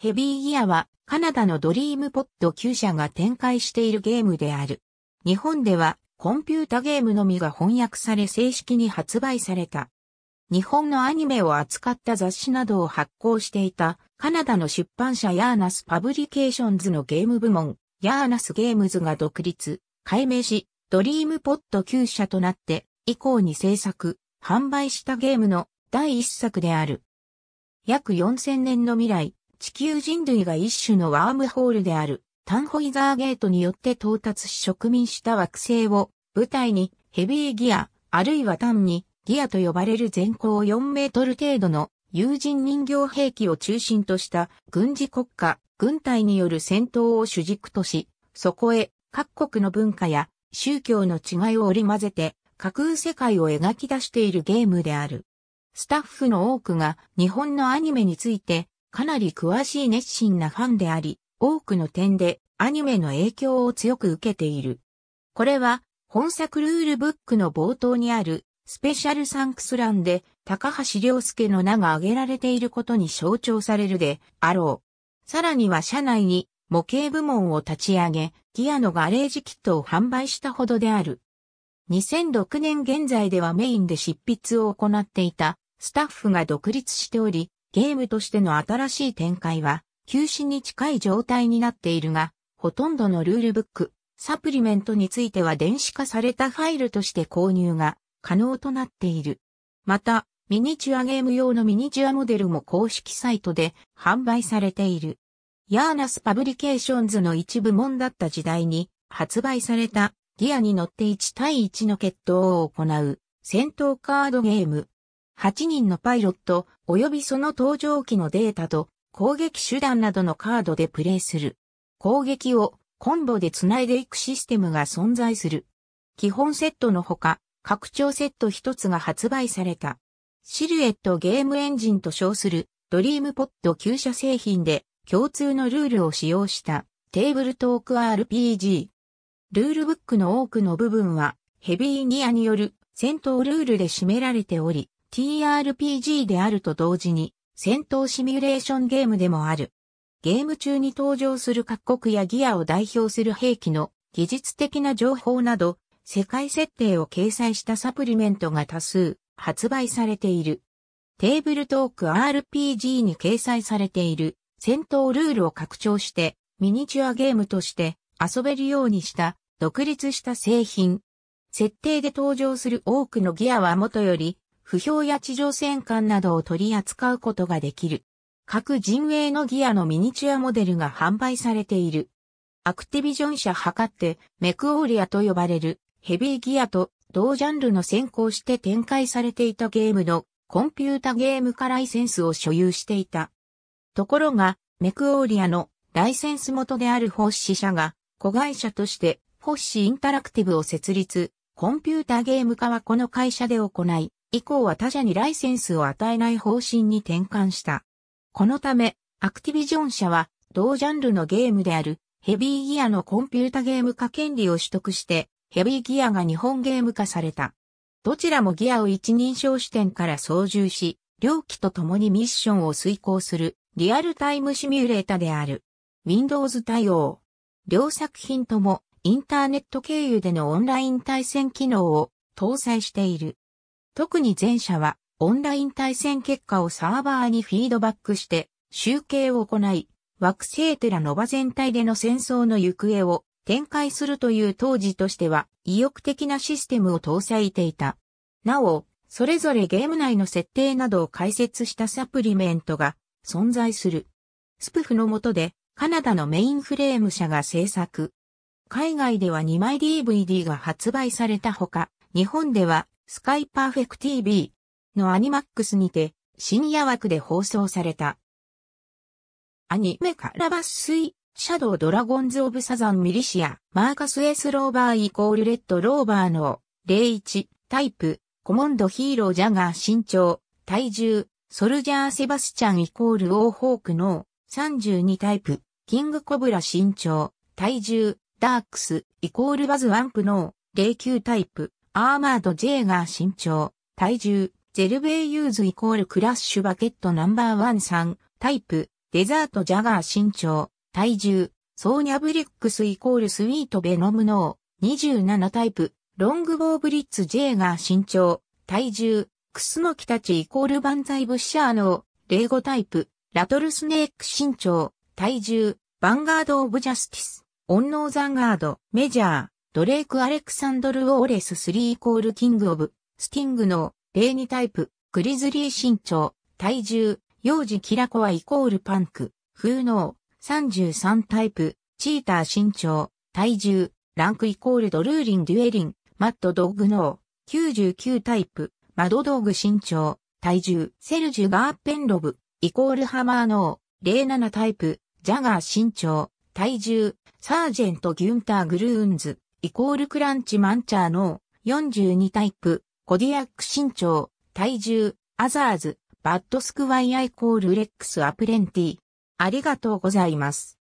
ヘビーギアはカナダのドリームポッド9社が展開しているゲームである。日本ではコンピュータゲームのみが翻訳され正式に発売された。日本のアニメを扱った雑誌などを発行していたカナダの出版社ヤーナスパブリケーションズのゲーム部門、ヤーナスゲームズが独立、改名し、ドリームポッド9社となって以降に制作、販売したゲームの第一作である。約4000年の未来、地球人類が一種のワームホールである、タンホイザーゲートによって到達し植民した惑星を、舞台にヘビーギア、あるいは単にギアと呼ばれる全高4メートル程度の有人人形兵器を中心とした軍事国家、軍隊による戦闘を主軸とし、そこへ各国の文化や宗教の違いを織り交ぜて架空世界を描き出しているゲームである。スタッフの多くが日本のアニメについてかなり詳しい熱心なファンであり、多くの点でアニメの影響を強く受けている。これは本作ルールブックの冒頭にあるスペシャルサンクス欄で高橋良介の名が挙げられていることに象徴されるであろう。さらには社内に模型部門を立ち上げ、ギアのガレージキットを販売したほどである。2006年現在ではメインで執筆を行っていたスタッフが独立しており、ゲームとしての新しい展開は、休止に近い状態になっているが、ほとんどのルールブック、サプリメントについては電子化されたファイルとして購入が可能となっている。また、ミニチュアゲーム用のミニチュアモデルも公式サイトで販売されている。ヤーナスパブリケーションズの一部門だった時代に発売されたギアに乗って1対1の決闘を行う戦闘カードゲーム8人のパイロット、及びその搭乗機のデータと攻撃手段などのカードでプレイする。攻撃をコンボで繋いでいくシステムが存在する。基本セットのほか、拡張セット一つが発売された。シルエットゲームエンジンと称するドリームポッド旧車製品で共通のルールを使用したテーブルトーク RPG。ルールブックの多くの部分はヘビーニアによる戦闘ルールで占められており、TRPG であると同時に戦闘シミュレーションゲームでもある。ゲーム中に登場する各国やギアを代表する兵器の技術的な情報など世界設定を掲載したサプリメントが多数発売されている。テーブルトーク RPG に掲載されている戦闘ルールを拡張してミニチュアゲームとして遊べるようにした独立した製品。設定で登場する多くのギアはもとより不評や地上戦艦などを取り扱うことができる。各陣営のギアのミニチュアモデルが販売されている。アクティビジョン社測ってメクオーリアと呼ばれるヘビーギアと同ジャンルの先行して展開されていたゲームのコンピュータゲーム化ライセンスを所有していた。ところが、メクオーリアのライセンス元であるフォッシ社が子会社としてホッシーインタラクティブを設立、コンピュータゲーム化はこの会社で行い、以降は他社にライセンスを与えない方針に転換した。このため、アクティビジョン社は、同ジャンルのゲームである、ヘビーギアのコンピュータゲーム化権利を取得して、ヘビーギアが日本ゲーム化された。どちらもギアを一人称視点から操縦し、両機と共にミッションを遂行する、リアルタイムシミュレータである。Windows 対応。両作品とも、インターネット経由でのオンライン対戦機能を搭載している。特に前者は、オンライン対戦結果をサーバーにフィードバックして、集計を行い、惑星テラノバ全体での戦争の行方を展開するという当時としては意欲的なシステムを搭載していた。なお、それぞれゲーム内の設定などを解説したサプリメントが存在する。スプフの下でカナダのメインフレーム社が制作。海外では2枚 DVD が発売されたほか、日本ではスカイパーフェク TV のアニマックスにて深夜枠で放送された。アニメからスイ。シャドウドラゴンズ・オブ・サザン・ミリシア、マーカス・エス・ローバーイコール・レッド・ローバーの、01、タイプ、コモンド・ヒーロー・ジャガー身長、体重、ソルジャー・セバスチャンイコール・オー・ホークの、32タイプ、キング・コブラ身長、体重、ダークス、イコール・バズ・ワンプの、09タイプ、アーマード J が身長、体重、ゼルベイユーズイコールクラッシュバケットナンバーワンン、タイプ、デザートジャガー身長、体重、ソーニャブリックスイコールスイートベノムノー、27タイプ、ロングボーブリッツ J が身長、体重、クスノキたちイコールバンザイブッシャーノー、イゴタイプ、ラトルスネーク身長、体重、バンガード・オブ・ジャスティス、オンノーザンガード、メジャー、ドレイク・アレクサンドル・ウォーレス3イコールキング・オブ、スティングの、例にタイプ、グリズリー身長、体重、幼児キラコアイコールパンク、風能、33タイプ、チーター身長、体重、ランクイコールドルーリン・デュエリン、マット・ドッグ・ノー、99タイプ、マドドーグ身長、体重、セルジュ・ガーペンロブ、イコールハマー・ノー、07タイプ、ジャガー身長、体重、サージェント・ギュンター・グルーンズ、イコールクランチマンチャーノー、42タイプ、コディアック身長、体重、アザーズ、バッドスクワイアイコールレックスアプレンティ。ありがとうございます。